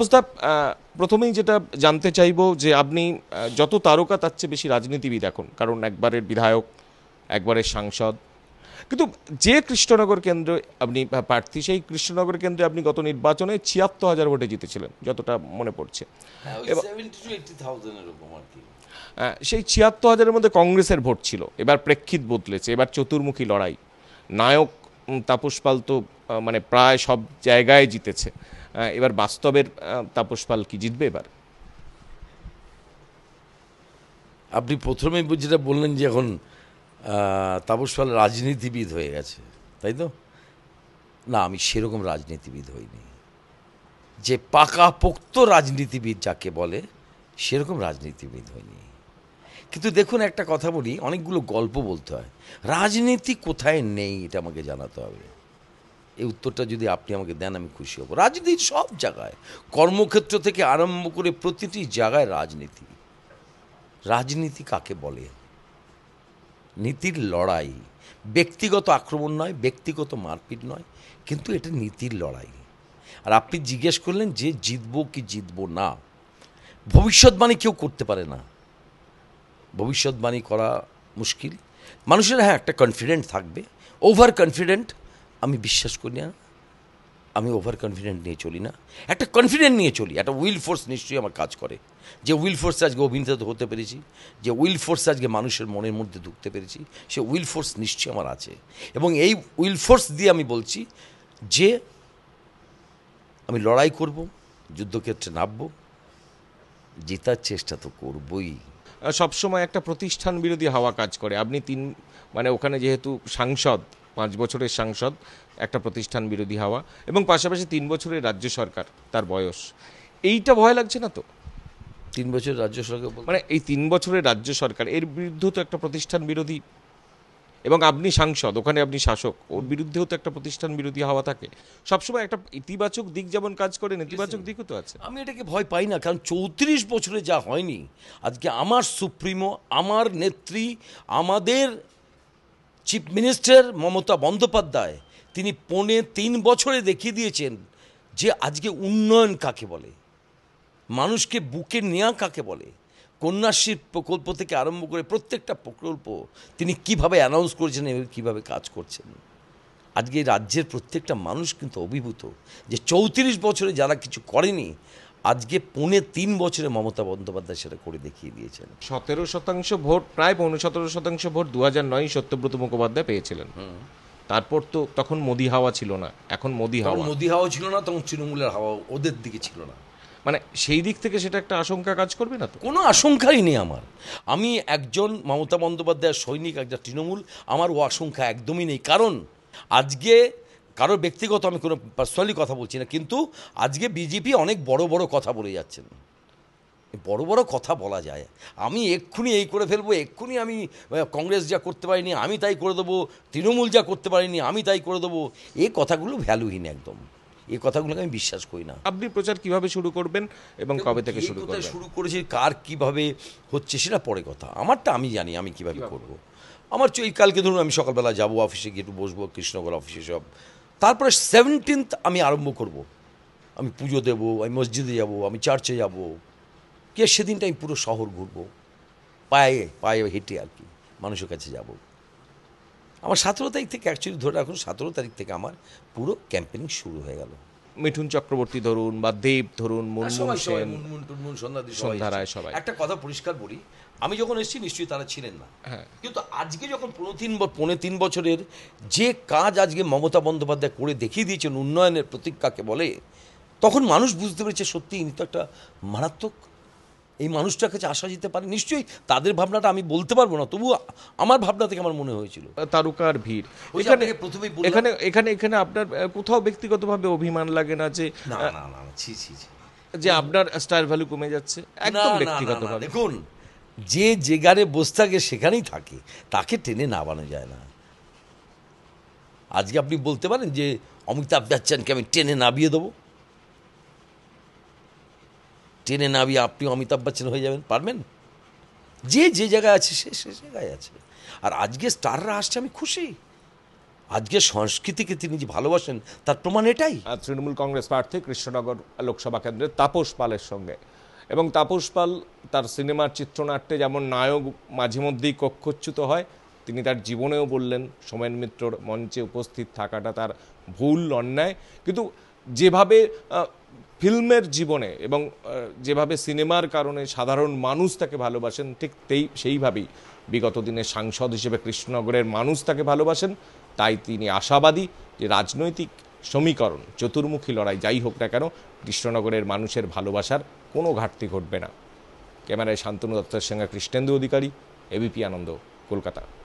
মুস্তাব প্রথমেই যেটা জানতে চাইব যে আপনি যত তারকা তার চেয়ে বেশি রাজনীতিবিদ এখন কারণ একবারের বিধায়ক একবারের সাংসদ কিন্তু যে কৃষ্ণনগর কেন্দ্র আপনি প্রার্থী সেই কৃষ্ণনগর কেন্দ্রে আপনি গত নির্বাচনে ছিয়াত্তর হাজার ভোটে জিতেছিলেন যতটা মনে পড়ছে হ্যাঁ, সেই ছিয়াত্তর হাজারের মধ্যে কংগ্রেসের ভোট ছিল এবার প্রেক্ষিত বদলেছে এবার চতুর্মুখী লড়াই নায়ক তাপস পাল তো মানে প্রায় সব জায়গায় জিতেছে এবার বাস্তবের তাপস পাল কি জিতবে এবার আপনি প্রথমেই যেটা বললেন যে এখন তাপস পাল রাজনীতিবিদ হয়ে গেছে তাই তো না আমি সেরকম রাজনীতিবিদ হইনি যে পাকা পোক্ত রাজনীতিবিদ যাকে বলে সেরকম রাজনীতিবিদ হইনি কিন্তু দেখুন একটা কথা বলি অনেকগুলো গল্প বলতে হয় রাজনীতি কোথায় নেই এটা আমাকে জানাতে হবে এই উত্তরটা যদি আপনি আমাকে দেন আমি খুশি হব রাজনীতি সব জায়গায় কর্মক্ষেত্র থেকে আরম্ভ করে প্রতিটি জায়গায় রাজনীতি রাজনীতি কাকে বলে নীতির লড়াই ব্যক্তিগত আক্রমণ নয় ব্যক্তিগত মারপিট নয় কিন্তু এটা নীতির লড়াই আর আপনি জিজ্ঞেস করলেন যে জিতব কি জিতব না ভবিষ্যৎবাণী কেউ করতে পারে না ভবিষ্যৎবাণী করা মুশকিল মানুষের হ্যাঁ একটা কনফিডেন্ট থাকবে ওভার কনফিডেন্ট আমি বিশ্বাস করি না আমি ওভার কনফিডেন্ট নিয়ে চলি না একটা কনফিডেন্ট নিয়ে চলি একটা উইল ফোর্স নিশ্চয়ই আমার কাজ করে যে উইল ফোর্স আজকে অভিনেতা হতে পেরেছি যে উইল ফোর্স আজকে মানুষের মনের মধ্যে ঢুকতে পেরেছি সে উইল ফোর্স নিশ্চয়ই আমার আছে এবং এই উইল ফোর্স দিয়ে আমি বলছি যে আমি লড়াই করব যুদ্ধক্ষেত্রে নামব জেতার চেষ্টা তো করবই সবসময় একটা প্রতিষ্ঠান বিরোধী হাওয়া কাজ করে আপনি তিন মানে ওখানে যেহেতু সাংসদ পাঁচ বছরের সাংসদ একটা প্রতিষ্ঠান বিরোধী হওয়া এবং পাশাপাশি তিন বছরের রাজ্য সরকার তার বয়স এইটা ভয় লাগছে না তো তিন বছরের রাজ্য সরকার মানে এই তিন বছরের রাজ্য সরকার এর বিরুদ্ধে তো একটা প্রতিষ্ঠান বিরোধী এবং আপনি সাংসদ ওখানে আপনি শাসক ওর বিরুদ্ধেও তো একটা প্রতিষ্ঠান বিরোধী হওয়া থাকে সবসময় একটা ইতিবাচক দিক যেমন কাজ করে নেতিবাচক দিকও তো আছে আমি এটাকে ভয় পাই না কারণ চৌত্রিশ বছরে যা হয়নি আজকে আমার সুপ্রিমো আমার নেত্রী আমাদের চিফ মিনিস্টার মমতা বন্দ্যোপাধ্যায় তিনি পৌনে তিন বছরে দেখিয়ে দিয়েছেন যে আজকে উন্নয়ন কাকে বলে মানুষকে বুকে নেওয়া কাকে বলে কন্যাশ্রী প্রকল্প থেকে আরম্ভ করে প্রত্যেকটা প্রকল্প তিনি কিভাবে অ্যানাউন্স করেছেন এবং কীভাবে কাজ করছেন আজকে রাজ্যের প্রত্যেকটা মানুষ কিন্তু অভিভূত যে চৌত্রিশ বছরে যারা কিছু করেনি আজকে পৌনে তিন বছরে মমতা বন্দ্যোপাধ্যায় সেটা করে দেখিয়ে দিয়েছেন সতেরো শতাংশ ভোট প্রায় পৌনে সতেরো শতাংশ ভোট দু হাজার নয় সত্যব্রত মুখোপাধ্যায় পেয়েছিলেন তারপর তো তখন মোদি হাওয়া ছিল না এখন মোদি হাওয়া মোদি হাওয়া ছিল না তখন তৃণমূলের হাওয়া ওদের দিকে ছিল না মানে সেই দিক থেকে সেটা একটা আশঙ্কা কাজ করবে না তো কোনো আশঙ্কাই নেই আমার আমি একজন মমতা বন্দ্যোপাধ্যায়ের সৈনিক একজন তৃণমূল আমার ও আশঙ্কা একদমই নেই কারণ আজকে কারো ব্যক্তিগত আমি কোনো পার্সোনালি কথা বলছি না কিন্তু আজকে বিজেপি অনেক বড় বড় কথা বলে যাচ্ছেন বড় বড় কথা বলা যায় আমি এক্ষুনি এই করে ফেলবো এক্ষুনি আমি কংগ্রেস যা করতে পারিনি আমি তাই করে দেবো তৃণমূল যা করতে পারিনি আমি তাই করে দেবো এই কথাগুলো ভ্যালুহীন একদম এ কথাগুলোকে আমি বিশ্বাস করি না আপনি প্রচার কিভাবে শুরু করবেন এবং কবে থেকে শুরু করবেন শুরু করেছি কার কিভাবে হচ্ছে সেটা পরে কথা আমারটা আমি জানি আমি কিভাবে করব আমার এই কালকে ধরুন আমি সকালবেলা যাব অফিসে গিয়ে একটু বসবো কৃষ্ণগর অফিসে সব তারপরে সেভেন্টিন্থ আমি আরম্ভ করব। আমি পুজো দেব আমি মসজিদে যাব আমি চার্চে যাব কে সেদিনটা আমি পুরো শহর ঘুরব পায়ে পায়ে হেঁটে আর কি মানুষের কাছে যাব আমার সতেরো তারিখ থেকে অ্যাকচুয়ালি ধরে রাখুন সতেরো তারিখ থেকে আমার পুরো ক্যাম্পেনিং শুরু হয়ে গেল মিঠুন চক্রবর্তী ধরুন বা দেব ধরুন হ্যাঁ, সন্ধ্যা সবাই একটা কথা পরিষ্কার বলি আমি যখন এসেছি নিশ্চয়ই তারা ছিলেন না হ্যাঁ। কিন্তু আজকে যখন পনেরো তিন পনেরো তিন বছরের যে কাজ আজকে মমতা বন্দ্যোপাধ্যায় করে দেখিয়ে দিয়েছেন উন্নয়নের প্রতিজ্ঞাকে বলে তখন মানুষ বুঝতে পেরেছে সত্যি ইনি তো একটা মারাত্মক এই মানুষটার কাছে আসা যেতে পারে নিশ্চয়ই তাদের ভাবনাটা আমি বলতে পারবো না তবু আমার ভাবনা থেকে আমার মনে হয়েছিল তারকার ভিড় এখানে প্রথমে এখানে এখানে এখানে আপনার কোথাও ব্যক্তিগতভাবে অভিমান লাগে না যে যে আপনার স্টার ভ্যালু কমে যাচ্ছে একদম ব্যক্তিগতভাবে দেখুন যে যে গারে বসে থাকে সেখানেই থাকে তাকে টেনে নামানো যায় না আজকে আপনি বলতে পারেন যে অমিতাভ বচ্চনকে আমি টেনে নামিয়ে দেবো টেনে নামি আপনি অমিতাভ বচ্চন হয়ে যাবেন পারবেন যে যে জায়গায় আছে সে সে জায়গায় আছে আর আজকে স্টাররা আসছে আমি খুশি আজকে সংস্কৃতিকে তিনি যে ভালোবাসেন তার প্রমাণ এটাই তৃণমূল কংগ্রেস প্রার্থী কৃষ্ণনগর লোকসভা কেন্দ্রের তাপস পালের সঙ্গে এবং তাপস পাল তার সিনেমার চিত্রনাট্যে যেমন নায়ক মাঝে মধ্যেই কক্ষচ্যুত হয় তিনি তার জীবনেও বললেন সোমেন মিত্রর মঞ্চে উপস্থিত থাকাটা তার ভুল অন্যায় কিন্তু যেভাবে ফিল্মের জীবনে এবং যেভাবে সিনেমার কারণে সাধারণ মানুষ তাকে ভালোবাসেন ঠিক তেই সেইভাবেই বিগত দিনে সাংসদ হিসেবে কৃষ্ণনগরের মানুষ তাকে ভালোবাসেন তাই তিনি আশাবাদী যে রাজনৈতিক সমীকরণ চতুর্মুখী লড়াই যাই হোক না কেন কৃষ্ণনগরের মানুষের ভালোবাসার কোনো ঘাটতি ঘটবে না ক্যামেরায় শান্তনু দত্তের সঙ্গে কৃষ্ণেন্দু অধিকারী এবিপি আনন্দ কলকাতা